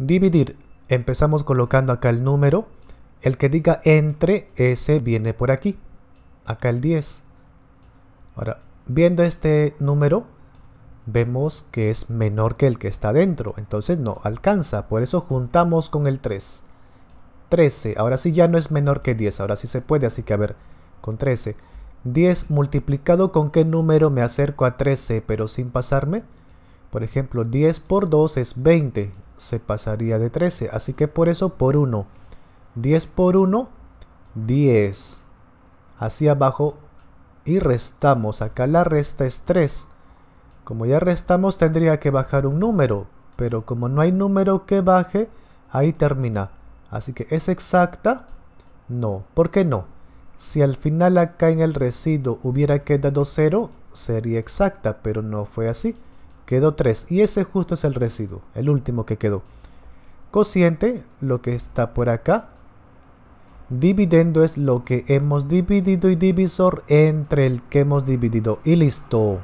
Dividir. Empezamos colocando acá el número. El que diga entre, ese viene por aquí. Acá el 10. Ahora, viendo este número, vemos que es menor que el que está dentro. Entonces no alcanza. Por eso juntamos con el 3. 13. Ahora sí ya no es menor que 10. Ahora sí se puede. Así que a ver, con 13. 10 multiplicado con qué número me acerco a 13 pero sin pasarme. Por ejemplo, 10 por 2 es 20 se pasaría de 13. Así que por eso por 1. 10 por 1, 10. Hacia abajo y restamos. Acá la resta es 3. Como ya restamos tendría que bajar un número. Pero como no hay número que baje, ahí termina. Así que es exacta. No. ¿Por qué no? Si al final acá en el residuo hubiera quedado 0, sería exacta, pero no fue así. Quedó 3 y ese justo es el residuo, el último que quedó. Cociente, lo que está por acá. Dividendo es lo que hemos dividido y divisor entre el que hemos dividido. Y listo.